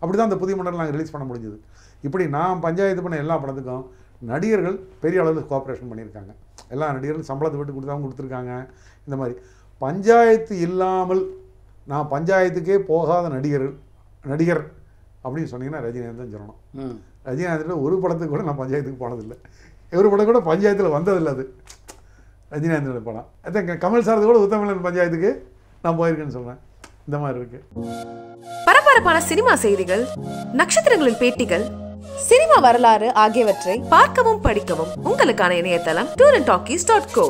அப்படி தான் அந்த புதிய மன்னர் நாங்கள் ரிலீஸ் பண்ண முடிஞ்சது இப்படி நான் பஞ்சாயத்து பண்ண எல்லா படத்துக்கும் நடிகர்கள் பெரிய அளவில் கோஆப்ரேஷன் பண்ணியிருக்காங்க எல்லா நடிகர்களும் சம்பளத்தை விட்டு கொடுத்தாவும் கொடுத்துருக்காங்க இந்த மாதிரி பஞ்சாயத்து இல்லாமல் நான் பஞ்சாயத்துக்கே போகாத நடிகர் நடிகர் அப்படின்னு சொன்னீங்கன்னா ரஜினிகாந்த் தான் சொல்லணும் ரஜினிகாந்தில் ஒரு படத்துக்கு கூட நான் பஞ்சாயத்துக்கு போனதில்லை ஒரு படம் கூட பஞ்சாயத்தில் வந்ததில்லை அது ரஜினிகாந்தோட படம் அதான் கமல் சாரது கூட உத்தமிழன் பஞ்சாயத்துக்கு நான் போயிருக்கேன்னு சொல்கிறேன் இந்த மாதிரி இருக்கு பரபரப்பான சினிமா செய்திகள் நட்சத்திரங்களின் பேட்டிகள் சினிமா வரலாறு ஆகியவற்றை பார்க்கவும் படிக்கவும் உங்களுக்கான இணையதளம் tour and talkies dot go